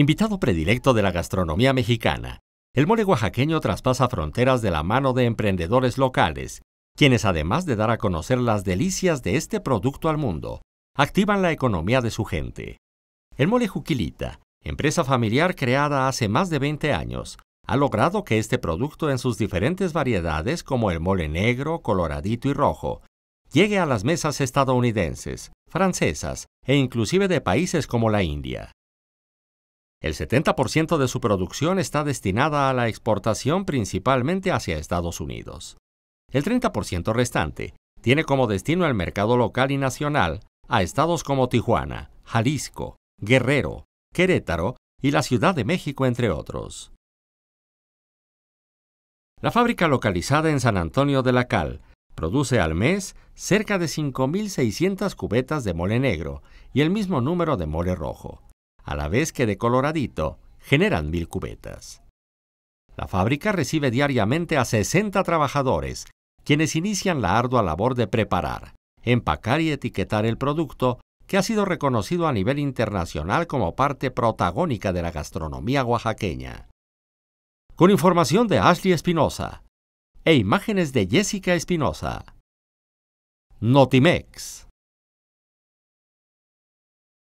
invitado predilecto de la gastronomía mexicana, el mole oaxaqueño traspasa fronteras de la mano de emprendedores locales, quienes además de dar a conocer las delicias de este producto al mundo, activan la economía de su gente. El mole Juquilita, empresa familiar creada hace más de 20 años, ha logrado que este producto en sus diferentes variedades como el mole negro, coloradito y rojo, llegue a las mesas estadounidenses, francesas e inclusive de países como la India. El 70% de su producción está destinada a la exportación principalmente hacia Estados Unidos. El 30% restante tiene como destino el mercado local y nacional a estados como Tijuana, Jalisco, Guerrero, Querétaro y la Ciudad de México, entre otros. La fábrica localizada en San Antonio de la Cal produce al mes cerca de 5.600 cubetas de mole negro y el mismo número de mole rojo a la vez que de coloradito, generan mil cubetas. La fábrica recibe diariamente a 60 trabajadores, quienes inician la ardua labor de preparar, empacar y etiquetar el producto que ha sido reconocido a nivel internacional como parte protagónica de la gastronomía oaxaqueña. Con información de Ashley Espinosa e imágenes de Jessica Espinosa. Notimex.